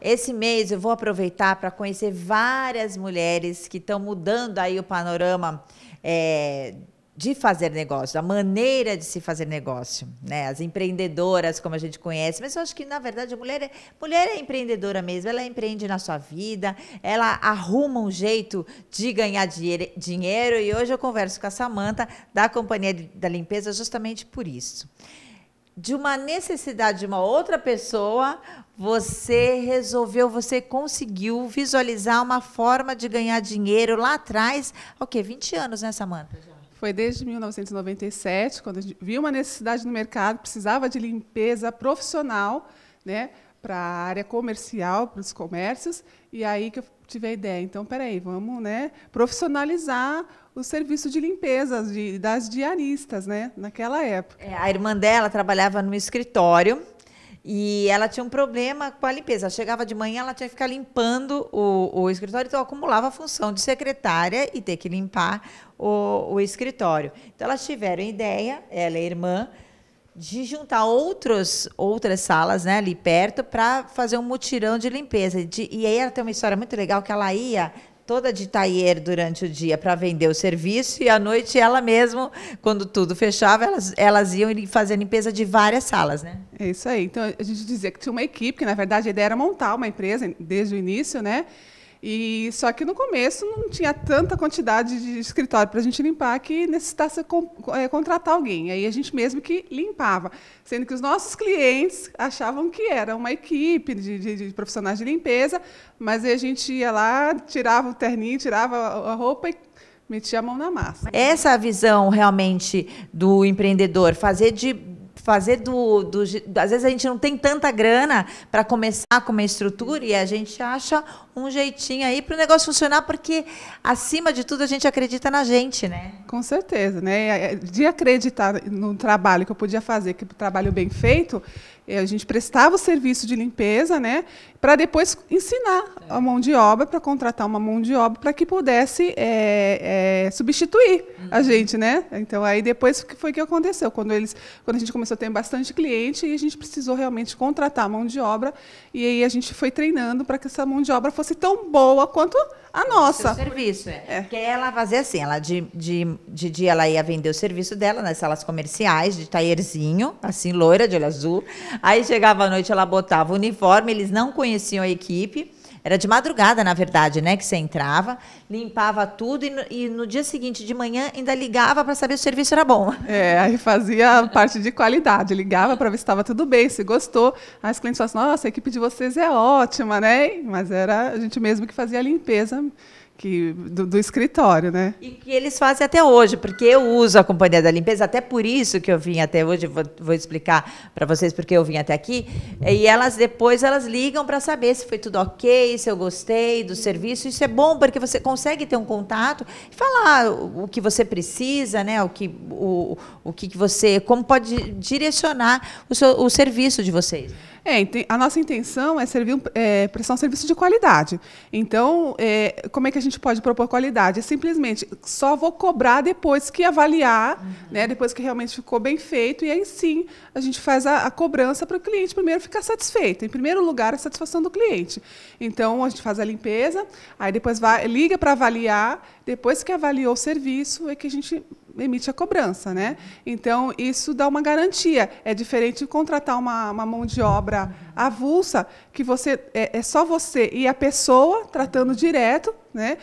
Esse mês eu vou aproveitar para conhecer várias mulheres que estão mudando aí o panorama é, de fazer negócio, a maneira de se fazer negócio, né? As empreendedoras, como a gente conhece, mas eu acho que na verdade a mulher é, mulher é empreendedora mesmo, ela empreende na sua vida, ela arruma um jeito de ganhar dinheiro, dinheiro e hoje eu converso com a Samanta da companhia da limpeza justamente por isso de uma necessidade de uma outra pessoa, você resolveu, você conseguiu visualizar uma forma de ganhar dinheiro lá atrás, o okay, quê? 20 anos, né, Samanta? Foi desde 1997, quando a gente viu uma necessidade no mercado, precisava de limpeza profissional, né? para a área comercial, para os comércios, e aí que eu tive a ideia. Então, peraí, vamos né, profissionalizar o serviço de limpeza de, das diaristas, né, naquela época. É, a irmã dela trabalhava no escritório e ela tinha um problema com a limpeza. Ela chegava de manhã, ela tinha que ficar limpando o, o escritório, então acumulava a função de secretária e ter que limpar o, o escritório. Então, elas tiveram ideia, ela e é a irmã, de juntar outros, outras salas né, ali perto para fazer um mutirão de limpeza. De, e aí ela tem uma história muito legal que ela ia toda de taier durante o dia para vender o serviço e à noite ela mesma, quando tudo fechava, elas, elas iam fazer a limpeza de várias salas, né? É isso aí. Então a gente dizia que tinha uma equipe, que na verdade a ideia era montar uma empresa desde o início, né? E só que no começo não tinha tanta quantidade de escritório para a gente limpar que necessitasse com, é, eh, contratar alguém. Aí a gente mesmo que limpava, sendo que os nossos clientes achavam que era uma equipe de, de, de profissionais de limpeza, mas a gente ia lá, tirava o terninho, tirava a roupa e metia a mão na massa. Essa visão realmente do empreendedor, fazer de fazer do, do, Às vezes a gente não tem tanta grana para começar com uma estrutura e a gente acha um jeitinho aí para o negócio funcionar, porque, acima de tudo, a gente acredita na gente, né? Com certeza, né? De acreditar no trabalho que eu podia fazer, que trabalho bem feito, é, a gente prestava o serviço de limpeza, né, para depois ensinar a mão de obra, para contratar uma mão de obra para que pudesse é, é, substituir a uhum. gente, né? Então aí depois que foi que aconteceu, quando eles, quando a gente começou a ter bastante cliente e a gente precisou realmente contratar a mão de obra e aí a gente foi treinando para que essa mão de obra fosse tão boa quanto a nossa. O serviço, é. é. Porque ela fazia assim, ela de, de, de dia ela ia vender o serviço dela nas salas comerciais, de taierzinho, assim, loira, de olho azul. Aí chegava à noite, ela botava o uniforme, eles não conheciam a equipe. Era de madrugada, na verdade, né? Que você entrava, limpava tudo e no, e no dia seguinte de manhã ainda ligava para saber se o serviço era bom. É, aí fazia parte de qualidade, ligava para ver se estava tudo bem, se gostou. Aí os clientes falavam assim, nossa, a equipe de vocês é ótima, né? Mas era a gente mesmo que fazia a limpeza que, do, do, escritório, né? E que eles fazem até hoje, porque eu uso a Companhia da Limpeza, até por isso que eu vim até hoje, vou, vou explicar para vocês porque eu vim até aqui. E elas depois elas ligam para saber se foi tudo ok, se eu gostei do serviço. Isso é bom porque você consegue ter um contato e falar o, o que você precisa, né? O que, o, o que você. como pode direcionar o, seu, o serviço de vocês. É, a nossa intenção é, servir, é, prestar um serviço de qualidade. Então, é, como é que a gente pode propor qualidade? É simplesmente só vou cobrar depois que avaliar, uhum. né, depois que realmente ficou bem feito, e aí sim a gente faz a, a cobrança para o cliente primeiro ficar satisfeito. Em primeiro lugar, a satisfação do cliente. Então, a gente faz a limpeza, aí depois vai, liga para avaliar, depois que avaliou o serviço, é que a gente emite a cobrança, né? Então isso dá uma garantia. É diferente de contratar uma, uma mão de obra avulsa que você é, é, só você e a pessoa tratando direto, né?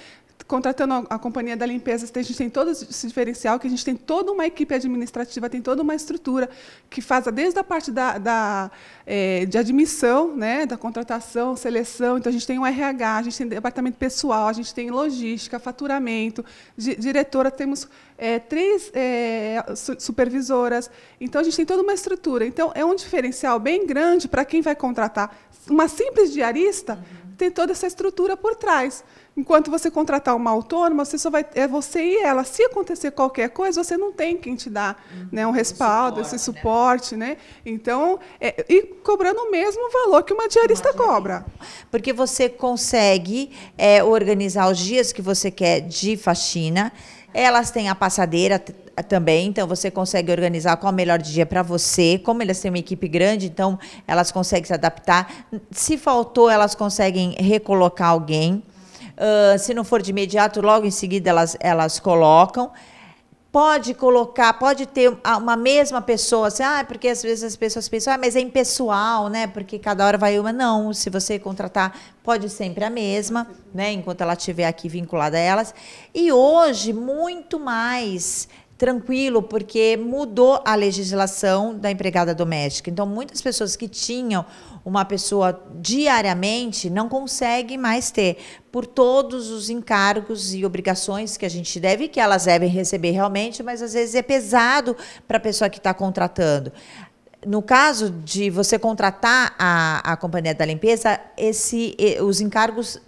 contratando a, companhia da limpeza, a gente tem todo esse diferencial, que a gente tem toda uma equipe administrativa, tem toda uma estrutura que faz desde a parte da, da é, de admissão, né, da contratação, seleção. Então, a gente tem um RH, a gente tem departamento pessoal, a gente tem logística, faturamento, di diretora, temos é, três é, supervisoras. Então, a gente tem toda uma estrutura. Então, é um diferencial bem grande para quem vai contratar uma simples diarista. Uhum tem toda essa estrutura por trás. Enquanto você contratar uma autônoma, você só vai é você e ela. Se acontecer qualquer coisa, você não tem quem te dar, uhum. né, um respaldo, suporte, esse suporte, né? né? Então, é, e cobrando o mesmo valor que uma diarista cobra. Porque você consegue é, organizar os dias que você quer de faxina elas têm a passadeira também, então você consegue organizar qual é o melhor dia para você. Como elas têm uma equipe grande, então elas conseguem se adaptar. Se faltou, elas conseguem recolocar alguém. Uh, se não for de imediato, logo em seguida elas, elas colocam pode colocar, pode ter uma mesma pessoa, assim, ah, é porque às vezes as pessoas pensam, ah, mas é impessoal, né? Porque cada hora vai uma. Não, se você contratar, pode sempre a mesma, né? Enquanto ela estiver aqui vinculada a elas. E hoje, muito mais tranquilo, porque mudou a legislação da empregada doméstica. Então, muitas pessoas que tinham uma pessoa diariamente não conseguem mais ter, por todos os encargos e obrigações que a gente deve, que elas devem receber realmente, mas às vezes é pesado para a pessoa que está contratando. No caso de você contratar a, a companhia da limpeza, esse, os encargos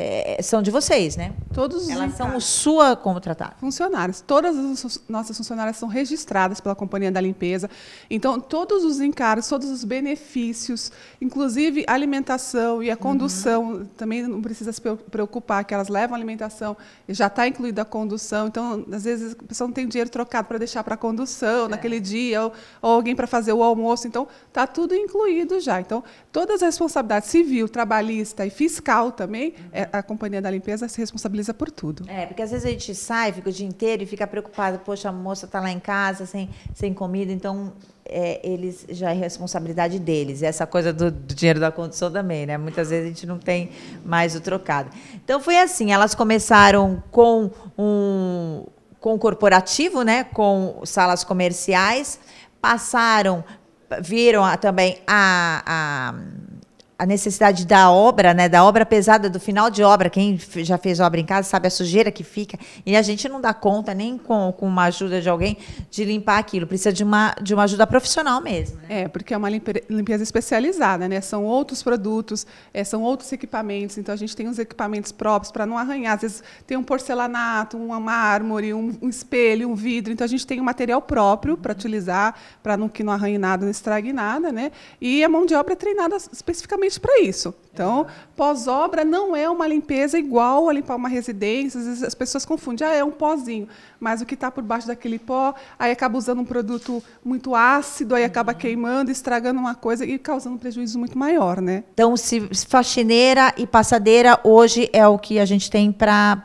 é, são de vocês, né? Todos Elas são o sua contratada. Funcionários. Todas as nossas funcionárias são registradas pela Companhia da Limpeza. Então, todos os encargos, todos os benefícios, inclusive alimentação e a uhum. condução, uhum. também não precisa se preocupar que elas levam alimentação, já está incluída a condução. Então, às vezes, a pessoa não tem dinheiro trocado para deixar para a condução é. naquele dia, ou, ou alguém para fazer o almoço. Então, está tudo incluído já. Então, todas as responsabilidades civil, trabalhista e fiscal também, uhum. é, a companhia da limpeza se responsabiliza por tudo. É, porque às vezes a gente sai, fica o dia inteiro e fica preocupado, poxa, a moça está lá em casa sem, sem comida, então é, eles já é responsabilidade deles. Essa coisa do, do, dinheiro da condição também, né? Muitas vezes a gente não tem mais o trocado. Então foi assim, elas começaram com um com o corporativo, né? Com salas comerciais, passaram viram também a, a a necessidade da obra, né, da obra pesada, do final de obra. Quem já fez obra em casa sabe a sujeira que fica. E a gente não dá conta, nem com, com uma ajuda de alguém, de limpar aquilo. Precisa de uma, de uma ajuda profissional mesmo. Né? É, porque é uma limpeza especializada, né? São outros produtos, é, são outros equipamentos. Então, a gente tem uns equipamentos próprios para não arranhar. Às vezes tem um porcelanato, uma mármore, um, um espelho, um vidro. Então, a gente tem um material próprio para utilizar, para não, que não arranhe nada, não estrague nada, né? E a é mão de obra é treinada especificamente justamente para isso. Então, pós-obra não é uma limpeza igual a limpar uma residência. Às vezes as pessoas confundem, ah, é um pozinho. Mas o que está por baixo daquele pó, aí acaba usando um produto muito ácido, aí acaba uhum. queimando, estragando uma coisa e causando um prejuízo muito maior, né? Então, se faxineira e passadeira hoje é o que a gente tem para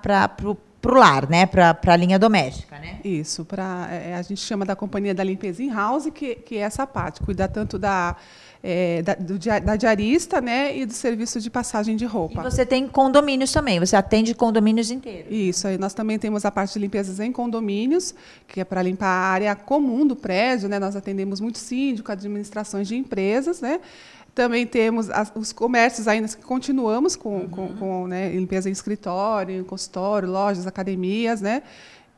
para o lar, né? Para a linha doméstica, né? Isso, pra, é, é, a gente chama da companhia da limpeza em house que, que é essa parte, cuida tanto da, é, da, do, da diarista né, e do serviço de passagem de roupa. E você tem condomínios também, você atende condomínios inteiros. Isso, aí nós também temos a parte de limpezas em condomínios, que é para limpar a área comum do prédio, né? Nós atendemos muito síndico, administrações de empresas, né? Também temos as, os comércios ainda que continuamos com, uhum. com, com né, limpeza em escritório, em consultório, lojas, academias, né?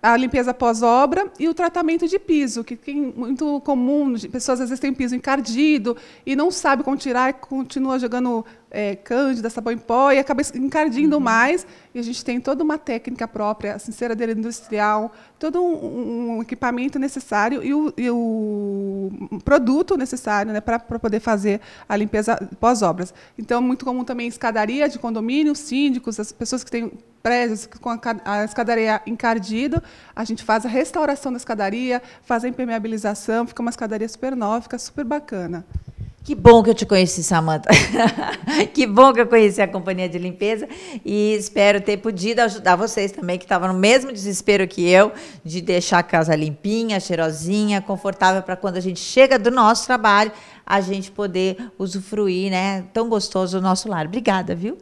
a limpeza pós-obra e o tratamento de piso, que é muito comum, pessoas às vezes têm piso encardido e não sabe como tirar, e continua jogando é, cândida, sabão em pó e acaba encardindo uhum. mais. E a gente tem toda uma técnica própria, a sinceradeira industrial, todo um, um equipamento necessário e o, e o produto necessário né, para poder fazer a limpeza pós-obras. Então, é muito comum também escadaria de condomínio, síndicos, as pessoas que têm prédios com a, escadaria encardido, a gente faz a restauração da escadaria, faz a impermeabilização, fica uma escadaria super nova, fica super bacana. Que bom que eu te conheci, Samanta. que bom que eu conheci a companhia de limpeza e espero ter podido ajudar vocês também que estavam no mesmo desespero que eu de deixar a casa limpinha, cheirosinha, confortável para quando a gente chega do nosso trabalho, a gente poder usufruir, né, tão gostoso do nosso lar. Obrigada, viu?